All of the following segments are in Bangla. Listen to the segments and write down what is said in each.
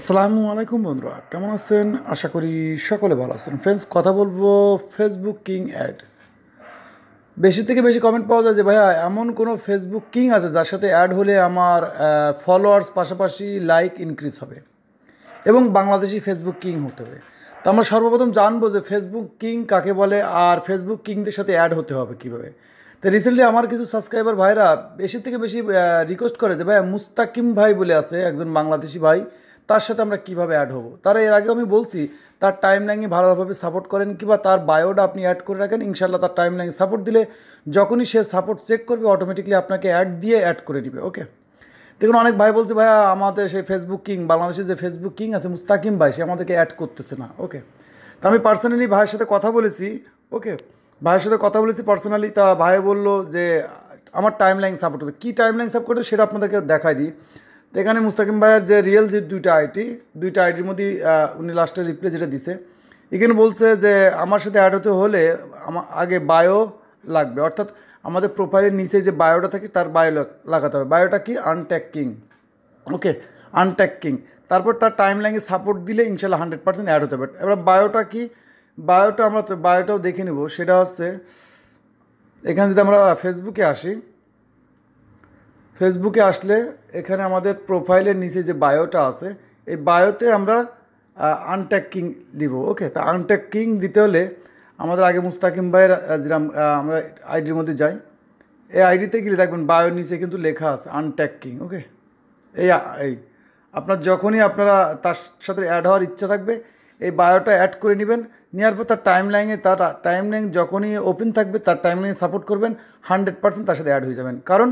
আসসালামু আলাইকুম বন্ধুরা কেমন আছেন আশা করি সকলে ভালো আছেন ফ্রেন্ডস কথা বলবো ফেসবুক কিং অ্যাড বেশি থেকে বেশি কমেন্ট পাওয়া যায় যে ভাইয়া এমন কোনো ফেসবুক কিং আছে যার সাথে অ্যাড হলে আমার ফলোয়ার্স পাশাপাশি লাইক ইনক্রিজ হবে এবং বাংলাদেশি ফেসবুক কিং হতে হবে তো আমরা সর্বপ্রথম জানবো যে ফেসবুক কিং কাকে বলে আর ফেসবুক কিংদের সাথে অ্যাড হতে হবে কীভাবে তো রিসেন্টলি আমার কিছু সাবস্ক্রাইবার ভাইরা বেশি থেকে বেশি রিকোয়েস্ট করে যে ভাইয়া মুস্তাকিম ভাই বলে আছে একজন বাংলাদেশি ভাই তার সাথে আমরা কিভাবে অ্যাড হব তারা এর আগেও আমি বলছি তার টাইম লাইনে ভালোভাবে সাপোর্ট করেন কিংবা তার বায়োডা আপনি অ্যাড করে রাখেন ইনশাল্লাহ তার টাইম লাইনে সাপোর্ট দিলে যখনই সে সাপোর্ট চেক করবে অটোমেটিকলি আপনাকে অ্যাড দিয়ে অ্যাড করে দিবে ওকে দেখুন অনেক ভাই বলছে ভাইয়া আমাদের সেই ফেসবুক কিং বাংলাদেশে যে ফেসবুক কিং আছে মুস্তাকিম ভাই সে আমাদেরকে অ্যাড করতেছে না ওকে তা আমি পার্সোনালি ভাইয়ের সাথে কথা বলেছি ওকে ভাইয়ের সাথে কথা বলেছি পার্সোনালি তা ভাই বললো যে আমার টাইম লাইন সাপোর্ট করতে কী টাইম লাইন সাপোর্ট করতে সেটা আপনাদেরকে দেখাই দিই তো এখানে মুস্তাকিম ভাইয়ের যে রিয়েল যে দুইটা আইটি দুইটা আইটির মধ্যে উনি লাস্টে রিপ্লাই যেটা দিছে এখানে বলছে যে আমার সাথে অ্যাড হতে হলে আমার আগে বায়ো লাগবে অর্থাৎ আমাদের প্রোফাইলের নিচে যে বায়োটা থাকে তার বায়ো লাগাতে হবে বায়োটা কি আনট্যাকিং ওকে আনট্যাকিং তারপর তার টাইম লাইনে সাপোর্ট দিলে ইনশাল্লাহ হান্ড্রেড পার্সেন্ট অ্যাড হতে পারে এবার বায়োটা কি বায়োটা আমরা বায়োটাও দেখে নেব সেটা হচ্ছে এখানে যদি আমরা ফেসবুকে আসি ফেসবুকে আসলে এখানে আমাদের প্রোফাইলের নিচে যে বায়োটা আছে এই বায়োতে আমরা আনট্যাকিং কিং দিব ওকে তা আনট্যাকিং কিং দিতে হলে আমাদের আগে মুস্তাকিম ভাইয়ের যেরাম আমরা আইডির মধ্যে যাই এই আইডিতে গেলে দেখবেন বায়োর নিচে কিন্তু লেখা আছে আনট্যাকিং কিং ওকে এই এই আপনার যখনই আপনারা তার সাথে অ্যাড হওয়ার ইচ্ছা থাকবে এই বায়োটা অ্যাড করে নেবেন নেওয়ার পর তার টাইম লাইনে তার টাইম লাইন যখনই ওপেন থাকবে তার টাইম লাইনে সাপোর্ট করবেন হান্ড্রেড পার্সেন্ট তার সাথে অ্যাড হয়ে যাবেন কারণ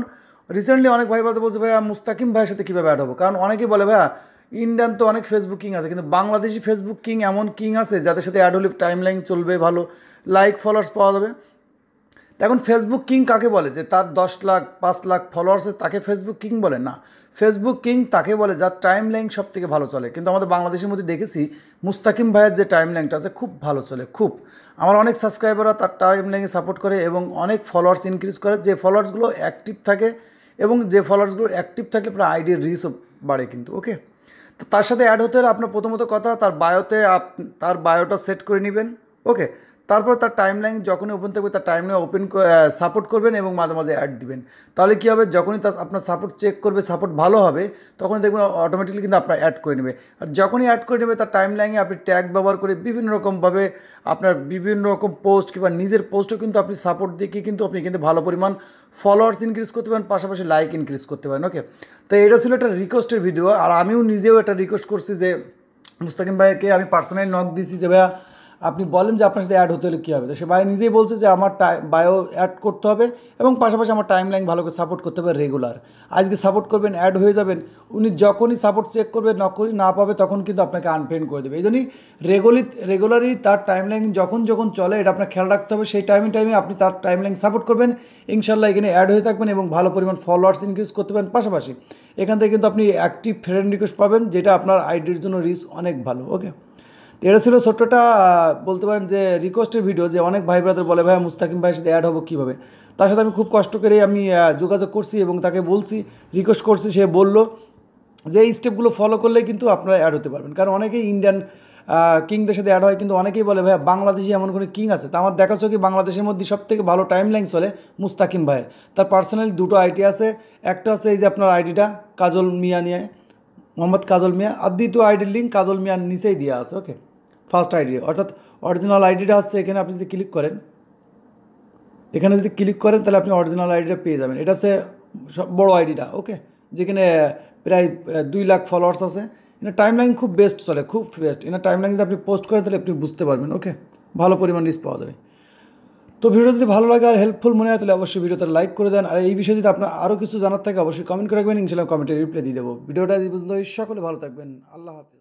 রিসেন্টলি অনেক ভাই বলতে বলছে ভাইয়া মুস্তাকিম ভাইয়ের সাথে কীভাবে অ্যাড হবো কারণ অনেকেই বলে ভাইয়া ইন্ডিয়ান তো অনেক ফেসবুক কিং আছে কিন্তু বাংলাদেশি ফেসবুক কিং এমন কিং আছে যাদের সাথে অ্যাড হলে টাইম লাইন চলবে ভালো লাইক ফলোয়ার্স পাওয়া যাবে এখন ফেসবুক কিং কাকে বলে যে তার দশ লাখ পাঁচ লাখ ফলোয়ার্সে তাকে ফেসবুক কিং বলে না ফেসবুক কিং তাকে বলে যার টাইম লাইন সব থেকে ভালো চলে কিন্তু আমাদের বাংলাদেশের মধ্যে দেখেছি মুস্তাকিম ভাইয়ের যে টাইম লাইনটা আছে খুব ভালো চলে খুব আমার অনেক সাবস্ক্রাইবাররা তার টাইম লাইনে সাপোর্ট করে এবং অনেক ফলোয়ার্স ইনক্রিজ করে যে ফলোয়ার্সগুলো অ্যাক্টিভ থাকে এবং যে ফলোয়ার্সগুলো অ্যাক্টিভ থাকলে আপনার আইডির রিসও বাড়ে কিন্তু ওকে তার সাথে অ্যাড হতে হলে আপনার প্রথমত কথা তার বায়োতে আপ তার বায়োটা সেট করে নেবেন ওকে তারপর তার টাইম লাইন যখনই ওপেন থাকবে তার টাইম লাইন ওপেন সাপোর্ট করবেন এবং মাঝে মাঝে অ্যাড দিবেন তাহলে কী হবে যখনই তার আপনার সাপোর্ট চেক করবে সাপোর্ট ভালো হবে তখন দেখবেন অটোমেটিকলি কিন্তু আপনার অ্যাড করে নেবে আর যখনই অ্যাড করে নেবে তার টাইম লাইনে আপনি ট্যাগ ব্যবহার করে বিভিন্ন রকমভাবে আপনার বিভিন্ন রকম পোস্ট কিংবা নিজের পোস্টও কিন্তু আপনি সাপোর্ট দিয়ে কিন্তু আপনি কিন্তু ভালো পরিমাণ ফলোয়ার্স ইনক্রিজ করতে পারেন পাশাপাশি লাইক ইনক্রিজ করতে পারেন ওকে তো এটা ছিল একটা রিকোয়েস্টের ভিডিও আর আমিও নিজেও একটা রিকোয়েস্ট করছি যে মুস্তাকিম ভাইকে আমি পার্সোনালি নক দিয়েছি যে ভাইয়া আপনি বলেন যে আপনার সাথে অ্যাড হতে হলে কী হবে তো সে বায়ো নিজেই বলছে যে আমার টাই বায়ো অ্যাড করতে হবে এবং পাশাপাশি আমার টাইম লাইন ভালো করে সাপোর্ট করতে হবে রেগুলার আজকে সাপোর্ট করবেন অ্যাড হয়ে যাবেন উনি যখনই সাপোর্ট চেক করবে নকরি না পাবে তখন কিন্তু আপনাকে আনফ্রেন্ড করে দেবে এই জন্যই রেগুলি রেগুলারই তার টাইম লাইন যখন যখন চলে এটা আপনার খেয়াল রাখতে হবে সেই টাইমে টাইমে আপনি তার টাইম লাইন সাপোর্ট করবেন ইনশাল্লাহ এখানে অ্যাড হয়ে থাকবেন এবং ভালো পরিমাণ ফলোয়ার্স ইনক্রিজ করতে পারেন পাশাপাশি এখান থেকে কিন্তু আপনি অ্যাক্টিভ ফ্রেন্ড রিকোয়েস্ট পাবেন যেটা আপনার আইডির জন্য রিস্ক অনেক ভালো ওকে এটা ছিল ছোট্টটা বলতে পারেন যে রিকোয়েস্টের ভিডিও যে অনেক ভাই ব্রাদার বলে ভাই মুস্তাকিম ভাইয়ের সাথে অ্যাড হবো কীভাবে তার সাথে আমি খুব কষ্ট করে আমি যোগাযোগ করছি এবং তাকে বলছি রিকোয়েস্ট করছি সে বলল যে এই স্টেপগুলো ফলো করলে কিন্তু আপনারা অ্যাড হতে পারবেন কারণ অনেকেই ইন্ডিয়ান কিংদের সাথে অ্যাড হয় কিন্তু অনেকেই বলে ভাই বাংলাদেশি এমন কোনো কিং আছে তা আমার দেখাচ্ছ কি বাংলাদেশের মধ্যে সবথেকে ভালো টাইম লাইন চলে মুস্তাকিম ভাইয়ের তার পার্সোনালি দুটো আইটি আছে একটা আছে এই যে আপনার আইডিটা কাজল মিয়া নিয়ে মোহাম্মদ কাজল মিয়া আর দ্বিতীয় আইডির লিঙ্ক কাজল মিয়ার নিচেই দেওয়া আছে ওকে ফার্স্ট আইডি অর্থাৎ অরিজিনাল আইডিটা হচ্ছে এখানে আপনি যদি ক্লিক করেন এখানে যদি ক্লিক করেন তাহলে আপনি অরিজিনাল আইডিটা পেয়ে যাবেন এটা হচ্ছে বড় আইডিটা ওকে যেখানে প্রায় দুই লাখ ফলোয়ার্স আছে এনার লাইন খুব বেস্ট চলে খুব বেস্ট এনার লাইন যদি আপনি পোস্ট করেন তাহলে আপনি বুঝতে পারবেন ওকে ভালো পরিমাণ রিস্ক পাওয়া যাবে তো ভিডিও যদি ভালো লাগে আর হেল্পফুল মনে হয় তাহলে অবশ্যই ভিডিওটা লাইক করে দেন আর এই বিষয়ে যদি আপনার আরও কিছু জানার থাকে অবশ্যই কমেন্ট করে রাখবেন ইনশাল্লাহ কমেন্টে রিপ্লাই দিয়ে দেবো ভিডিওটা এই পর্যন্ত সকলে ভালো থাকবেন আল্লাহ হাফিজ